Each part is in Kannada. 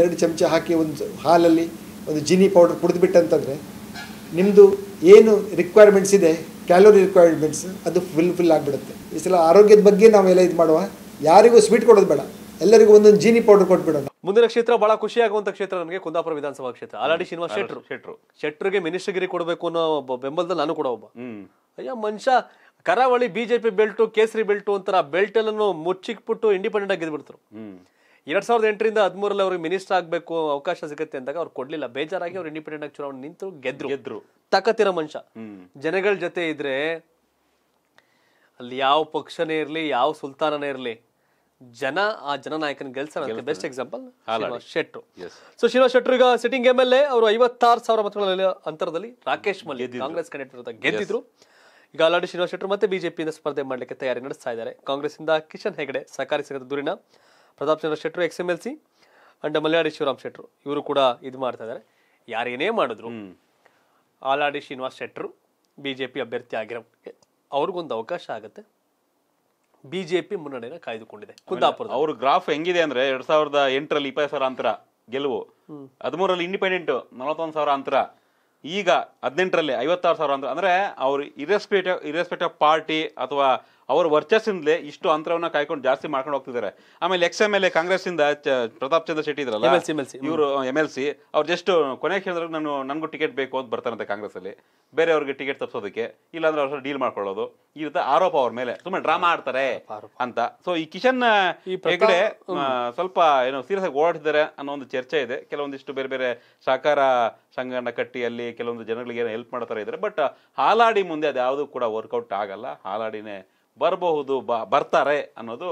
ಎರಡು ಚಮಚ ಹಾಕಿ ಒಂದು ಹಾಲಲ್ಲಿ ಒಂದು ಜೀನಿ ಪೌಡರ್ ಕುಡಿದ್ಬಿಟ್ಟಂತಂದರೆ ನಿಮ್ಮದು ಏನು ರಿಕ್ವೈರ್ಮೆಂಟ್ಸ್ ಇದೆ ಕ್ಯಾಲೋರಿ ರಿಕ್ವೈರ್ಮೆಂಟ್ಸ್ ಅದು ಫುಲ್ ಫಿಲ್ ಆಗಿಬಿಡುತ್ತೆ ಈ ಸಲ ಆರೋಗ್ಯದ ಬಗ್ಗೆ ನಾವೆಲ್ಲ ಇದು ಮಾಡುವ ಯಾರಿಗೂ ಸ್ವೀಟ್ ಕೊಡೋದು ಬೇಡ ಎಲ್ಲರಿಗೂ ಒಂದೊಂದು ಜೀನಿ ಪೌಡರ್ ಕೊಟ್ಬಿಡೋಣ ಮುಂದಿನ ಕ್ಷೇತ್ರ ಬಹಳ ಖುಷಿಯಾಗುವಂಥ ಕ್ಷೇತ್ರ ನನಗೆ ಕುಂದಾಪುರ ವಿಧಾನಸಭಾ ಕ್ಷೇತ್ರ ಆಲ್ರೆಡಿ ಶ್ರೀನಿವಾಸ್ ಶೆಟ್ರು ಶೆಟ್ರು ಶೆಟ್ರಿಗೆ ಮಿನಿಸ್ಟರ್ಗಿರಿ ಕೊಡಬೇಕು ಅನ್ನೋ ಬೆಂಬಲದಲ್ಲಿ ನಾನು ಕೂಡ ಒಬ್ಬ ಅಯ್ಯ ಮನುಷ್ಯ ಕರಾವಳಿ ಬಿಜೆಪಿ ಬೆಲ್ಟು ಕೇಸರಿ ಬೆಲ್ಟು ಅಂತಾರ ಬೆಲ್ಟ್ ಎಲ್ಲನೂ ಮುಚ್ಚಿಕ್ಬಿಟ್ಟು ಇಂಡಿಪೆಂಡೆಂಟ್ ಗೆದ್ಬಿಡ್ತರು ಎರಡ್ ಸಾವಿರದ ಎಂಟರಿಂದ ಹದಿಮೂರಲ್ಲಿ ಅವ್ರಿಗೆ ಮಿನಿಸ್ಟರ್ ಆಗಬೇಕು ಅವಕಾಶ ಸಿಗುತ್ತೆ ಅಂದಾಗ ಅವ್ರು ಕೊಡ್ಲಿಲ್ಲ ಬೇಜಾರಾಗಿ ಅವ್ರು ಇಂಡಿಪೆಂಡೆಂಟ್ ಆಗಿ ಚುನಾವಣೆ ನಿಂತು ಗೆದ್ರು ಗೆದ್ರು ತಕತಿರೋ ಮನುಷ್ಯ ಜನಗಳ ಜೊತೆ ಇದ್ರೆ ಅಲ್ಲಿ ಯಾವ ಪಕ್ಷನೇ ಇರಲಿ ಯಾವ ಸುಲ್ತಾನನೇ ಇರಲಿ ಜನ ಆ ನಾಯಕನ ಗೆಲ್ಸ ಬೆಸ್ಟ್ ಎಕ್ಸಾಂಪಲ್ ಶೆಟ್ರು ಸೊ ಶ್ರೀನಿವಾಸ್ ಶೆಟ್ರ್ ಈಗ ಸಿಟಿಂಗ್ ಎಂ ಎಲ್ ಎ ಅವರು ಐವತ್ತಾರು ಸಾವಿರ ಮತಗಳ ಅಂತರದಲ್ಲಿ ರಾಕೇಶ್ ಮಲ್ಲಿ ಕಾಂಗ್ರೆಸ್ ಕ್ಯಾಂಡಿಡೇಟ್ ಗೆದ್ದಿದ್ರು ಈಗ ಆಲ್ರೆಡಿ ಶ್ರೀನಿವಾಸ್ ಶೆಟ್ಟರು ಮತ್ತೆ ಬಿಜೆಪಿಯಿಂದ ಸ್ಪರ್ಧೆ ಮಾಡಲಿಕ್ಕೆ ತಯಾರಿ ನಡೆಸ್ತಾ ಇದ್ದಾರೆ ಕಾಂಗ್ರೆಸ್ ಇಂದ ಕಿಶನ್ ಹೆಗಡೆ ಸಹಕಾರಿ ಸಂಘದ ದೂರಿನ ಪ್ರತಾಪ್ ಚಂದ್ರ ಶೆಟ್ಟರು ex M L C and Malyadi Shivaram ಶೆಟ್ಟರು ಇವರು ಕೂಡ ಇದು ಮಾಡ್ತಾ ಇದ್ದಾರೆ ಯಾರೇನೇ ಮಾಡಿದ್ರು ಆಲಾಡಿ ಶ್ರೀನಿವಾಸ್ ಶೆಟ್ರು ಬಿ ಜೆ ಪಿ ಅಭ್ಯರ್ಥಿ ಆಗಿರೋ ಅವ್ರಿಗೊಂದು ಅವಕಾಶ ಆಗುತ್ತೆ ಬಿಜೆಪಿ ಮುನ್ನಡೆನ ಕಾಯ್ದುಕೊಂಡಿದೆ ಕುಂದಾಪುರ ಅವ್ರ ಗ್ರಾಫ್ ಹೆಂಗಿದೆ ಅಂದ್ರೆ ಎರಡ್ ಸಾವಿರದ ಎಂಟರಲ್ಲಿ ಇಪ್ಪತ್ತು ಸಾವಿರ ಅಂತರ ಗೆಲುವು ಹದಿಮೂರಲ್ಲಿ ಇಂಡಿಪೆಂಡೆಂಟ್ ನಲವತ್ತೊಂದು ಸಾವಿರ ಅಂತರ ಈಗ ಹದಿನೆಂಟರಲ್ಲಿ ಐವತ್ತಾರು ಸಾವಿರ ಅಂತರ ಅಂದ್ರೆ ಅವ್ರು ಇರೆಸ್ಪೆಕ್ಟ್ ಇರೆಸ್ಪೆಕ್ಟ್ ಆಫ್ ಪಾರ್ಟಿ ಅಥವಾ ಅವ್ರ ವರ್ಚಸ್ಸಿಂದಲೇ ಇಷ್ಟು ಅಂತರವನ್ನ ಕಾಯ್ಕೊಂಡು ಜಾಸ್ತಿ ಮಾಡ್ಕೊಂಡು ಹೋಗ್ತಿದ್ದಾರೆ ಆಮೇಲೆ ex M L A Congress ಇಂದ ಪ್ರತಾಪ್ ಚಂದ್ರ ಶೆಟ್ಟಿ ಇದ್ರಲ್ಲ ಇವರು ಎಮ್ ಎಲ್ ಸಿ ಅವ್ರು ಜಸ್ಟ್ ಕೊನೆ ಹೇಳಿದ್ರೆ ನಾನು ನನಗೂ ಟಿಕೆಟ್ ಬೇಕು ಅಂತ ಬರ್ತಾರಂತೆ ಕಾಂಗ್ರೆಸ್ ಅಲ್ಲಿ ಬೇರೆಯವ್ರಿಗೆ ಟಿಕೆಟ್ ತಪ್ಪಿಸೋದಕ್ಕೆ ಇಲ್ಲಾಂದ್ರೆ ಅವ್ರ ಡೀಲ್ ಮಾಡ್ಕೊಳ್ಳೋದು ಈ ರೀತಿ ಆರೋಪ ಅವ್ರ ಮೇಲೆ ತುಂಬಾ ಡ್ರಾಮಾ ಆಡ್ತಾರೆ ಅಂತ ಸೊ ಈ ಕಿಶನ್ ಹೆಗಡೆ ಸ್ವಲ್ಪ ಏನೋ ಸೀರಿಯಸ್ ಆಗಿ ಓಡಾಡ್ತಿದ್ದಾರೆ ಅನ್ನೋ ಒಂದು ಚರ್ಚೆ ಇದೆ ಕೆಲವೊಂದಿಷ್ಟು ಬೇರೆ ಬೇರೆ ಸಹಕಾರ ಸಂಘನ ಕಟ್ಟಿಯಲ್ಲಿ ಕೆಲವೊಂದು ಜನಗಳಿಗೆ ಏನೋ ಹೆಲ್ಪ್ ಮಾಡ್ತಾರೆ ಇದ್ದಾರೆ ಬಟ್ ಹಾಲಾಡಿ ಮುಂದೆ ಅದ್ಯಾವುದು ಕೂಡ ವರ್ಕೌಟ್ ಆಗಲ್ಲ ಹಾಲಾಡಿನೇ ಬರಬಹುದು ಬರ್ತಾರೆ ಅನ್ನೋದು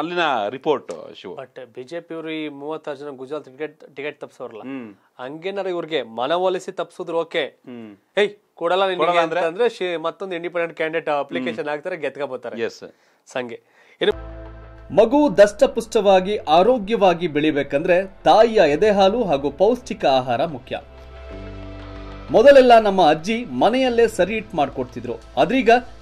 ಅಲ್ಲಿನ ರಿಪೋರ್ಟ್ ಶಿವ ಬಟ್ ಬಿಜೆಪಿ ಅವರು ಈ ಮೂವತ್ತಾರು ಜನ ಗುಜರಾತ್ ಟಿಕೆಟ್ ಟಿಕೆಟ್ ತಪ್ಸೋರ್ಲ ಹಂಗೇನಾರ ಇವ್ರಿಗೆ ಮನವೊಲಿಸಿ ತಪ್ಸಿದ್ರು ಓಕೆ ಏಯ್ ಕೊಡಲ್ಲ ಅಂದ್ರೆ ಮತ್ತೊಂದು ಇಂಡಿಪೆಂಡೆಂಟ್ ಕ್ಯಾಂಡಿಡೇಟ್ ಅಪ್ಲಿಕೇಶನ್ ಹಾಕ್ತಾರೆ ಗೆದ್ಕ ಯಸ್ ಎಸ್ ಸಂಗೆ ಮಗು ದಷ್ಟಪುಷ್ಟವಾಗಿ ಆರೋಗ್ಯವಾಗಿ ಬೆಳಿಬೇಕಂದ್ರೆ ತಾಯಿಯ ಎದೆಹಾಲು ಹಾಗೂ ಪೌಷ್ಟಿಕ ಆಹಾರ ಮುಖ್ಯ ಮೊದಲೆಲ್ಲ ನಮ್ಮ ಅಜ್ಜಿ ಮನೆಯಲ್ಲೇ ಸರಿ ಇಟ್ ಮಾಡ್ಕೊಡ್ತಿದ್ರು ಅದ್ರೀಗ